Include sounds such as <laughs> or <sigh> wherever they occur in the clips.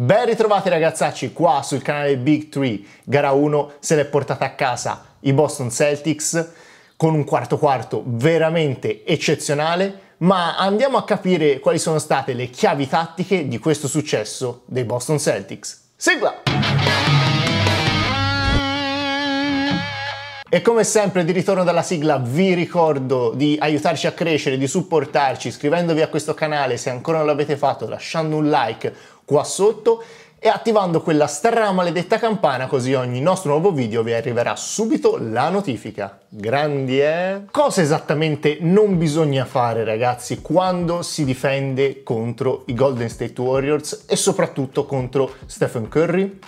Ben ritrovati ragazzacci qua sul canale Big 3, gara 1 se l'è portata a casa i Boston Celtics con un quarto quarto veramente eccezionale, ma andiamo a capire quali sono state le chiavi tattiche di questo successo dei Boston Celtics. Sigla! E come sempre di ritorno dalla sigla vi ricordo di aiutarci a crescere, di supportarci iscrivendovi a questo canale se ancora non l'avete fatto, lasciando un like, qua sotto e attivando quella stramaledetta campana così ogni nostro nuovo video vi arriverà subito la notifica. Grandi eh? Cosa esattamente non bisogna fare ragazzi quando si difende contro i Golden State Warriors e soprattutto contro Stephen Curry?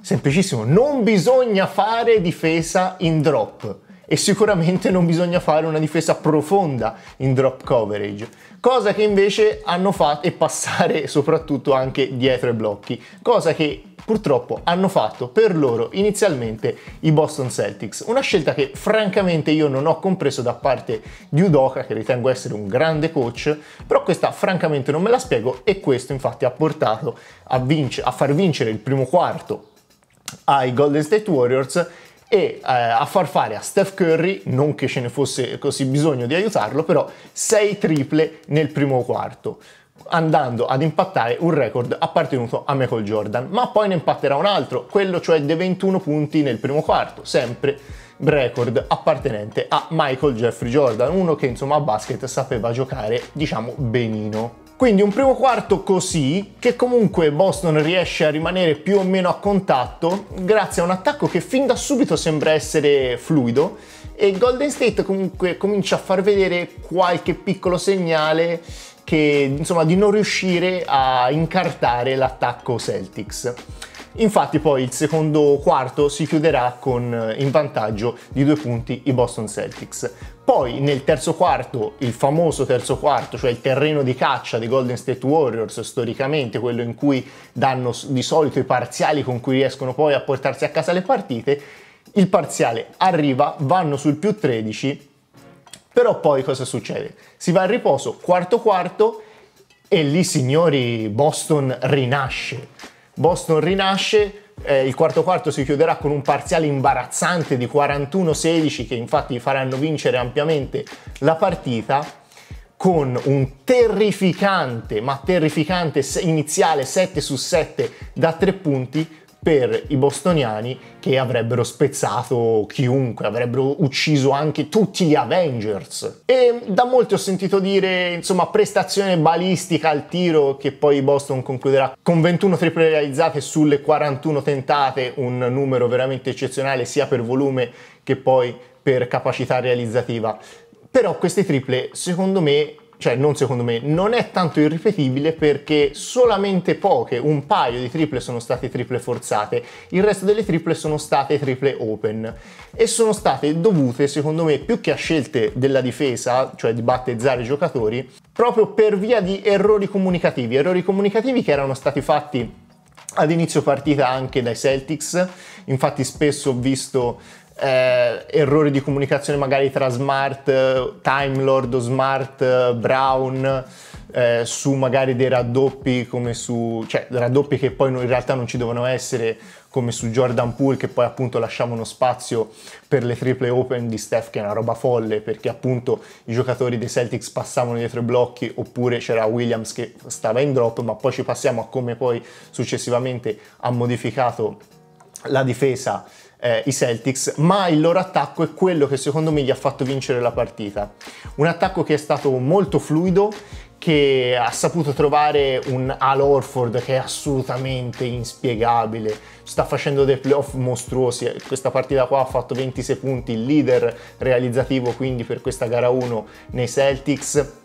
Semplicissimo, non bisogna fare difesa in drop e sicuramente non bisogna fare una difesa profonda in drop coverage, cosa che invece hanno fatto e passare <laughs> soprattutto anche dietro ai blocchi, cosa che purtroppo hanno fatto per loro inizialmente i Boston Celtics, una scelta che francamente io non ho compreso da parte di Udoca che ritengo essere un grande coach, però questa francamente non me la spiego e questo infatti ha portato a, vince, a far vincere il primo quarto ai Golden State Warriors e eh, a far fare a Steph Curry, non che ce ne fosse così bisogno di aiutarlo, però 6 triple nel primo quarto andando ad impattare un record appartenuto a Michael Jordan, ma poi ne impatterà un altro, quello cioè dei 21 punti nel primo quarto, sempre record appartenente a Michael Jeffrey Jordan, uno che insomma a basket sapeva giocare diciamo benino. Quindi un primo quarto così, che comunque Boston riesce a rimanere più o meno a contatto, grazie a un attacco che fin da subito sembra essere fluido, e Golden State comunque comincia a far vedere qualche piccolo segnale che, insomma, di non riuscire a incartare l'attacco Celtics. Infatti poi il secondo quarto si chiuderà con eh, in vantaggio di due punti i Boston Celtics. Poi nel terzo quarto, il famoso terzo quarto, cioè il terreno di caccia dei Golden State Warriors, storicamente quello in cui danno di solito i parziali con cui riescono poi a portarsi a casa le partite, il parziale arriva, vanno sul più 13, però poi cosa succede? Si va al riposo quarto quarto e lì signori Boston rinasce Boston rinasce, eh, il quarto quarto si chiuderà con un parziale imbarazzante di 41-16 che infatti faranno vincere ampiamente la partita con un terrificante, ma terrificante iniziale 7 su 7 da 3 punti per i bostoniani che avrebbero spezzato chiunque, avrebbero ucciso anche tutti gli Avengers. E da molti ho sentito dire, insomma, prestazione balistica al tiro che poi Boston concluderà con 21 triple realizzate sulle 41 tentate, un numero veramente eccezionale sia per volume che poi per capacità realizzativa. Però queste triple, secondo me, cioè non secondo me, non è tanto irripetibile perché solamente poche, un paio di triple sono state triple forzate, il resto delle triple sono state triple open e sono state dovute secondo me più che a scelte della difesa, cioè di battezzare i giocatori, proprio per via di errori comunicativi, errori comunicativi che erano stati fatti ad inizio partita anche dai Celtics, infatti spesso ho visto eh, errori di comunicazione magari tra smart eh, Time Lord o smart eh, Brown eh, su magari dei raddoppi come su cioè raddoppi che poi in realtà non ci devono essere come su Jordan Poole che poi appunto lasciamo uno spazio per le triple open di Steph che è una roba folle perché appunto i giocatori dei Celtics passavano dietro i blocchi oppure c'era Williams che stava in drop ma poi ci passiamo a come poi successivamente ha modificato la difesa eh, i Celtics, ma il loro attacco è quello che secondo me gli ha fatto vincere la partita. Un attacco che è stato molto fluido, che ha saputo trovare un Al Orford che è assolutamente inspiegabile, sta facendo dei playoff mostruosi, eh, questa partita qua ha fatto 26 punti, il leader realizzativo quindi per questa gara 1 nei Celtics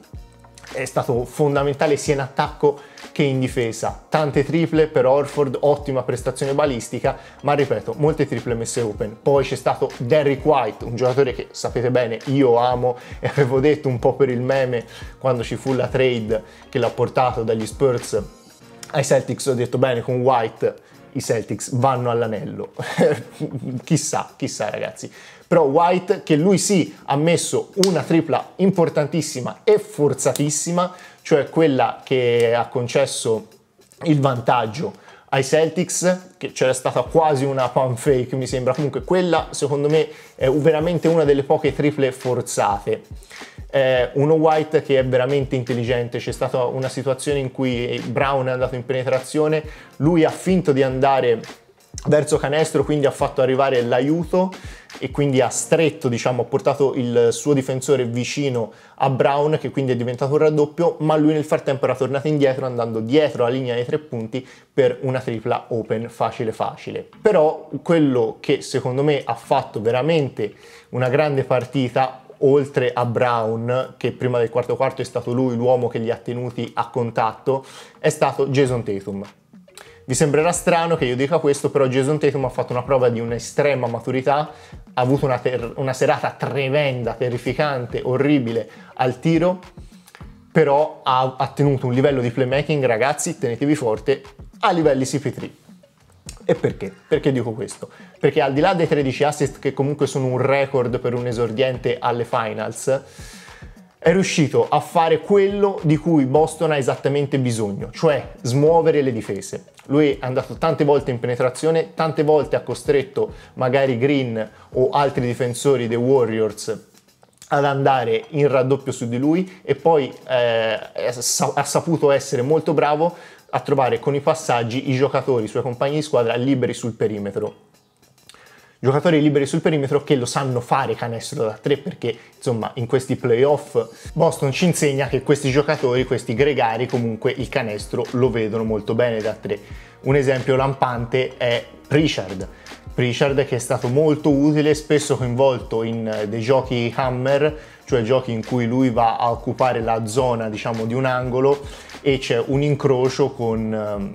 è stato fondamentale sia in attacco che in difesa. Tante triple per Orford, ottima prestazione balistica, ma ripeto, molte triple messe open. Poi c'è stato Derrick White, un giocatore che sapete bene io amo e avevo detto un po' per il meme quando ci fu la trade che l'ha portato dagli Spurs ai Celtics, ho detto bene con White i Celtics vanno all'anello. <laughs> chissà, chissà ragazzi però White che lui sì ha messo una tripla importantissima e forzatissima, cioè quella che ha concesso il vantaggio ai Celtics, che c'era stata quasi una pan fake mi sembra, comunque quella secondo me è veramente una delle poche triple forzate. Eh, uno White che è veramente intelligente, c'è stata una situazione in cui Brown è andato in penetrazione, lui ha finto di andare verso canestro, quindi ha fatto arrivare l'aiuto e quindi ha stretto, diciamo, ha portato il suo difensore vicino a Brown che quindi è diventato un raddoppio, ma lui nel frattempo era tornato indietro andando dietro la linea dei tre punti per una tripla open facile facile. Però quello che secondo me ha fatto veramente una grande partita oltre a Brown, che prima del quarto quarto è stato lui l'uomo che li ha tenuti a contatto, è stato Jason Tatum. Vi sembrerà strano che io dica questo, però Jason Tatum ha fatto una prova di un'estrema maturità, ha avuto una, una serata tremenda, terrificante, orribile al tiro, però ha, ha tenuto un livello di playmaking, ragazzi, tenetevi forte, a livelli CP3. E perché? Perché dico questo? Perché al di là dei 13 assist che comunque sono un record per un esordiente alle finals, è riuscito a fare quello di cui Boston ha esattamente bisogno, cioè smuovere le difese. Lui è andato tante volte in penetrazione, tante volte ha costretto magari Green o altri difensori dei Warriors ad andare in raddoppio su di lui e poi eh, ha saputo essere molto bravo a trovare con i passaggi i giocatori, i suoi compagni di squadra liberi sul perimetro giocatori liberi sul perimetro che lo sanno fare canestro da tre perché insomma in questi playoff Boston ci insegna che questi giocatori, questi gregari comunque il canestro lo vedono molto bene da tre. Un esempio lampante è Pritchard. Pritchard che è stato molto utile, spesso coinvolto in eh, dei giochi hammer, cioè giochi in cui lui va a occupare la zona diciamo di un angolo e c'è un incrocio con, ehm,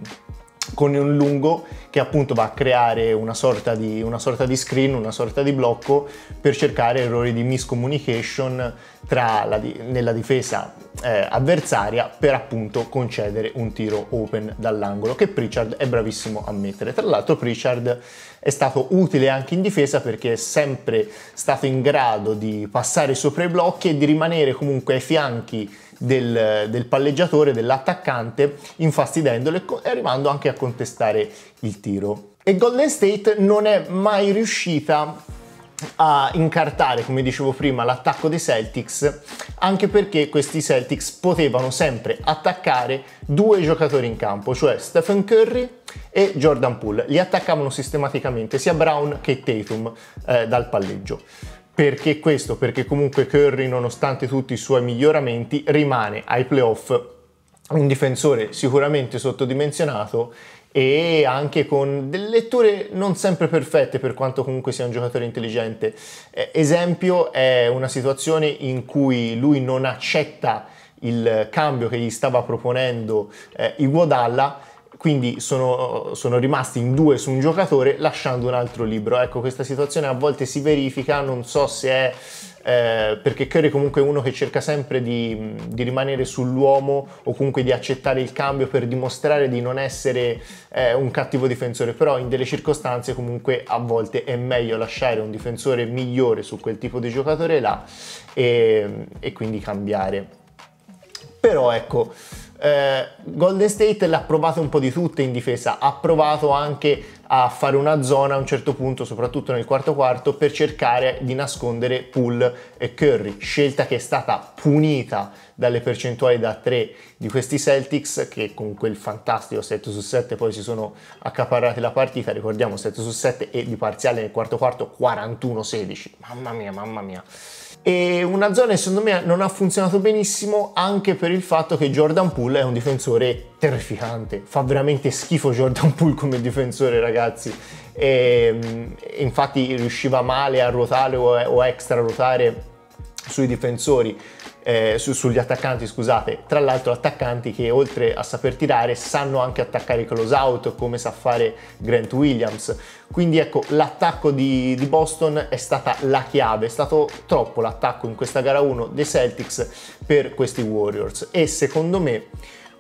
con un lungo che appunto va a creare una sorta, di, una sorta di screen, una sorta di blocco per cercare errori di miscommunication la, nella difesa eh, avversaria per appunto concedere un tiro open dall'angolo che Pritchard è bravissimo a mettere. Tra l'altro Pritchard è stato utile anche in difesa perché è sempre stato in grado di passare sopra i blocchi e di rimanere comunque ai fianchi del, del palleggiatore, dell'attaccante, infastidendolo e arrivando anche a contestare il tiro. E Golden State non è mai riuscita a incartare, come dicevo prima, l'attacco dei Celtics, anche perché questi Celtics potevano sempre attaccare due giocatori in campo, cioè Stephen Curry e Jordan Poole. Li attaccavano sistematicamente sia Brown che Tatum eh, dal palleggio. Perché questo? Perché comunque Curry, nonostante tutti i suoi miglioramenti, rimane ai playoff un difensore sicuramente sottodimensionato e anche con delle letture non sempre perfette per quanto comunque sia un giocatore intelligente. Eh, esempio è una situazione in cui lui non accetta il cambio che gli stava proponendo eh, Iguodalla quindi sono, sono, rimasti in due su un giocatore lasciando un altro libro. Ecco, questa situazione a volte si verifica, non so se è eh, perché Curry comunque è uno che cerca sempre di, di, rimanere sull'uomo o comunque di accettare il cambio per dimostrare di non essere eh, un cattivo difensore, però in delle circostanze comunque a volte è meglio lasciare un difensore migliore su quel tipo di giocatore là e, e quindi cambiare. Però ecco eh, Golden State l'ha provato un po' di tutte in difesa, ha provato anche a fare una zona a un certo punto, soprattutto nel quarto quarto, per cercare di nascondere Poole e Curry, scelta che è stata punita dalle percentuali da 3 di questi Celtics che con quel fantastico 7 su 7 poi si sono accaparrati la partita, ricordiamo 7 su 7 e di parziale nel quarto quarto 41-16, mamma mia, mamma mia e una zona che secondo me non ha funzionato benissimo anche per il fatto che Jordan Poole è un difensore terrificante, fa veramente schifo Jordan Poole come difensore ragazzi, e, mm, infatti riusciva male a ruotare o a extra ruotare sui difensori eh, su, sugli attaccanti, scusate, tra l'altro attaccanti che oltre a saper tirare sanno anche attaccare i close out come sa fare Grant Williams. Quindi ecco, l'attacco di, di Boston è stata la chiave, è stato troppo l'attacco in questa gara 1 dei Celtics per questi Warriors e secondo me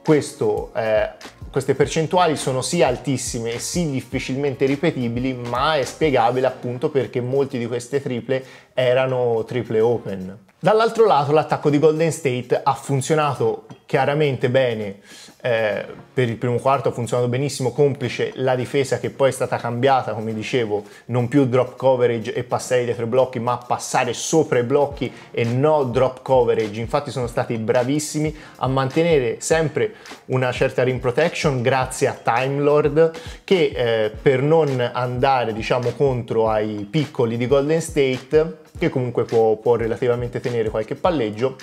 questo, eh, queste percentuali sono sì altissime e sì difficilmente ripetibili, ma è spiegabile appunto perché molti di queste triple erano triple open. Dall'altro lato l'attacco di Golden State ha funzionato chiaramente bene eh, per il primo quarto, ha funzionato benissimo, complice la difesa che poi è stata cambiata, come dicevo, non più drop coverage e passare dietro i blocchi, ma passare sopra i blocchi e no drop coverage. Infatti sono stati bravissimi a mantenere sempre una certa rim protection grazie a Time Lord che eh, per non andare diciamo contro ai piccoli di Golden State che comunque può, può relativamente tenere qualche palleggio,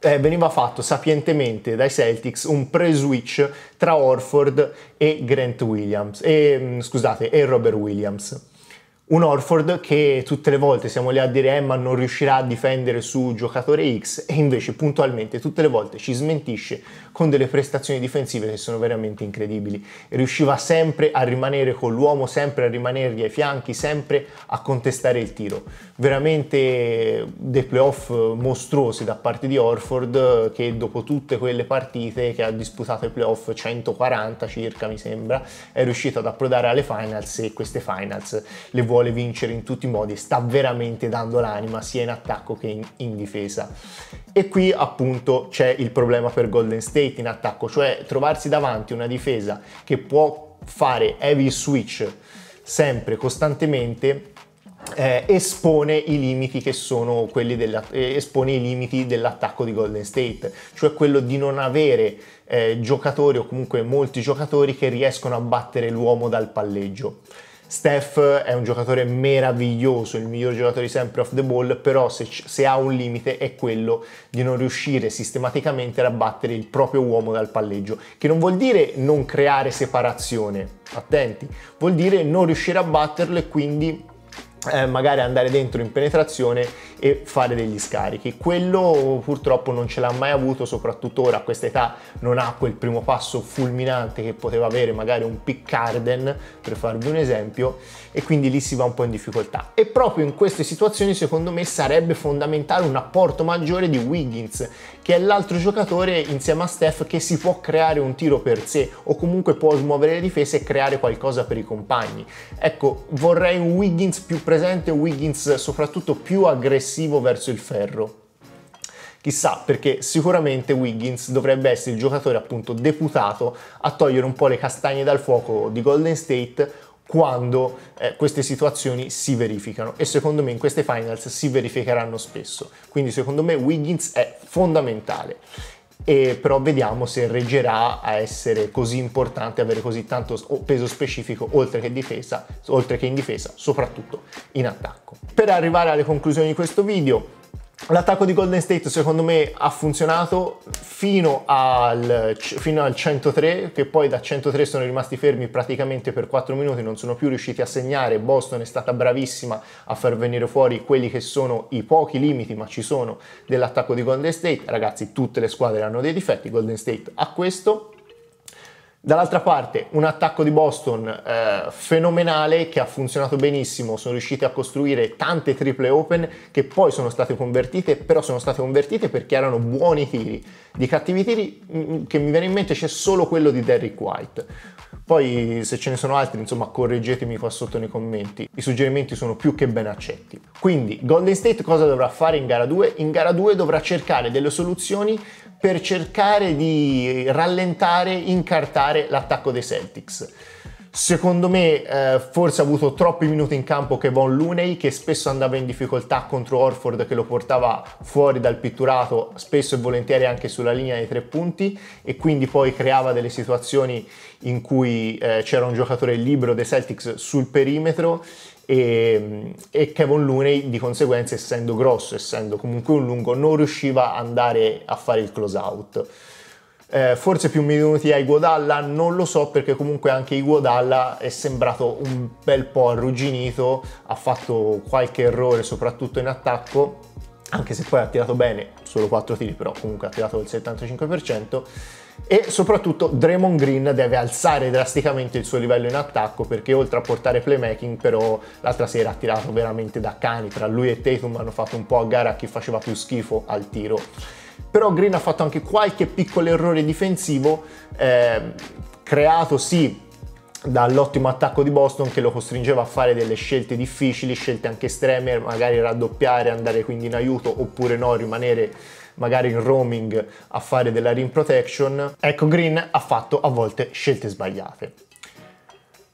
eh, veniva fatto sapientemente dai Celtics un pre-switch tra Orford e Grant Williams, e, mm, scusate, e Robert Williams un Orford che tutte le volte siamo lì a dire Emma eh, non riuscirà a difendere su giocatore X e invece puntualmente tutte le volte ci smentisce con delle prestazioni difensive che sono veramente incredibili. Riusciva sempre a rimanere con l'uomo, sempre a rimanergli ai fianchi, sempre a contestare il tiro. Veramente dei playoff mostruosi da parte di Orford che dopo tutte quelle partite che ha disputato i playoff 140 circa mi sembra è riuscito ad approdare alle finals e queste finals le vuole vuole vincere in tutti i modi, sta veramente dando l'anima sia in attacco che in, in difesa. E qui appunto c'è il problema per Golden State in attacco, cioè trovarsi davanti una difesa che può fare heavy switch sempre, costantemente, eh, espone i limiti che sono quelli della, eh, espone i limiti dell'attacco di Golden State, cioè quello di non avere eh, giocatori o comunque molti giocatori che riescono a battere l'uomo dal palleggio. Steph è un giocatore meraviglioso, il miglior giocatore sempre off the ball, però se, se, ha un limite è quello di non riuscire sistematicamente ad abbattere il proprio uomo dal palleggio, che non vuol dire non creare separazione, attenti, vuol dire non riuscire a batterlo e quindi eh, magari andare dentro in penetrazione e fare degli scarichi. Quello purtroppo non ce l'ha mai avuto, soprattutto ora a questa età non ha quel primo passo fulminante che poteva avere magari un Piccarden, per farvi un esempio, e quindi lì si va un po' in difficoltà. E proprio in queste situazioni secondo me sarebbe fondamentale un apporto maggiore di Wiggins che è l'altro giocatore insieme a Steph che si può creare un tiro per sé o comunque può smuovere le difese e creare qualcosa per i compagni. Ecco, vorrei un Wiggins più presente, un Wiggins soprattutto più aggressivo verso il ferro. Chissà, perché sicuramente Wiggins dovrebbe essere il giocatore appunto deputato a togliere un po' le castagne dal fuoco di Golden State quando eh, queste situazioni si verificano e secondo me in queste finals si verificheranno spesso. Quindi secondo me Wiggins è fondamentale. E però vediamo se reggerà a essere così importante, avere così tanto peso specifico oltre che, difesa, oltre che in difesa, soprattutto in attacco. Per arrivare alle conclusioni di questo video, L'attacco di Golden State secondo me ha funzionato fino al, fino al, 103, che poi da 103 sono rimasti fermi praticamente per 4 minuti, non sono più riusciti a segnare, Boston è stata bravissima a far venire fuori quelli che sono i pochi limiti, ma ci sono, dell'attacco di Golden State. Ragazzi, tutte le squadre hanno dei difetti, Golden State ha questo, Dall'altra parte un attacco di Boston eh, fenomenale che ha funzionato benissimo, sono riusciti a costruire tante triple open che poi sono state convertite, però sono state convertite perché erano buoni tiri. Di cattivi tiri mm, mm, che mi viene in mente c'è solo quello di Derrick White. Poi se ce ne sono altri, insomma, correggetemi qua sotto nei commenti. I suggerimenti sono più che ben accetti. Quindi Golden State cosa dovrà fare in gara 2? In gara 2 dovrà cercare delle soluzioni per cercare di rallentare, incartare l'attacco dei Celtics. Secondo me eh, forse ha avuto troppi minuti in campo che Von Looney che spesso andava in difficoltà contro Orford che lo portava fuori dal pitturato spesso e volentieri anche sulla linea dei tre punti e quindi poi creava delle situazioni in cui eh, c'era un giocatore libero dei Celtics sul perimetro e, e, Kevin Looney di conseguenza essendo grosso, essendo comunque un lungo, non riusciva ad andare a fare il close out eh, forse più minuti a Iguodalla, non lo so perché comunque anche Iguodalla è sembrato un bel po' arrugginito, ha fatto qualche errore soprattutto in attacco, anche se poi ha tirato bene, solo 4 tiri però comunque ha tirato il 75% e soprattutto Draymond Green deve alzare drasticamente il suo livello in attacco perché oltre a portare playmaking però l'altra sera ha tirato veramente da cani tra lui e Tatum hanno fatto un po' a gara a chi faceva più schifo al tiro però Green ha fatto anche qualche piccolo errore difensivo, eh, creato sì dall'ottimo attacco di Boston che lo costringeva a fare delle scelte difficili, scelte anche estreme, magari raddoppiare, andare quindi in aiuto oppure no, rimanere magari in roaming a fare della rim protection. Ecco, Green ha fatto a volte scelte sbagliate.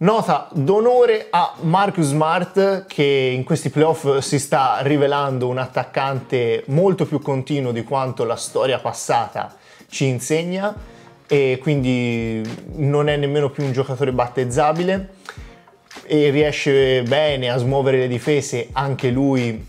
Nota d'onore a Marcus Smart che in questi playoff si sta rivelando un attaccante molto più continuo di quanto la storia passata ci insegna e quindi non è nemmeno più un giocatore battezzabile e riesce bene a smuovere le difese anche lui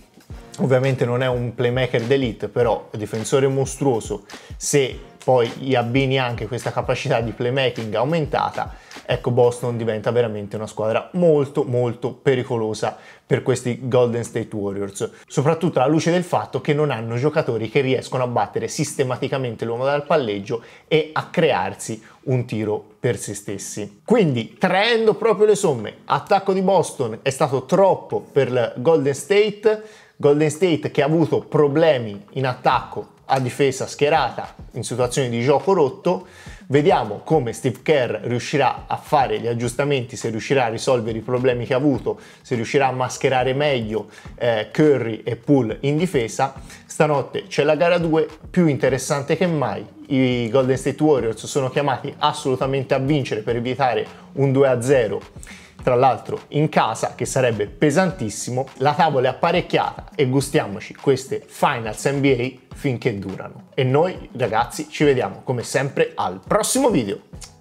ovviamente non è un playmaker d'elite però è difensore mostruoso se poi gli abbini anche questa capacità di playmaking aumentata ecco Boston diventa veramente una squadra molto molto pericolosa per questi Golden State Warriors, soprattutto alla luce del fatto che non hanno giocatori che riescono a battere sistematicamente l'uomo dal palleggio e a crearsi un tiro per se stessi. Quindi, traendo proprio le somme, attacco di Boston è stato troppo per il Golden State, Golden State che ha avuto problemi in attacco a difesa schierata in situazioni di gioco rotto, Vediamo come Steve Kerr riuscirà a fare gli aggiustamenti, se riuscirà a risolvere i problemi che ha avuto, se riuscirà a mascherare meglio eh, Curry e Poole in difesa. Stanotte c'è la gara 2 più interessante che mai. I Golden State Warriors sono chiamati assolutamente a vincere per evitare un 2-0 tra l'altro in casa che sarebbe pesantissimo, la tavola è apparecchiata e gustiamoci queste Finals NBA finché durano. E noi ragazzi ci vediamo come sempre al prossimo video.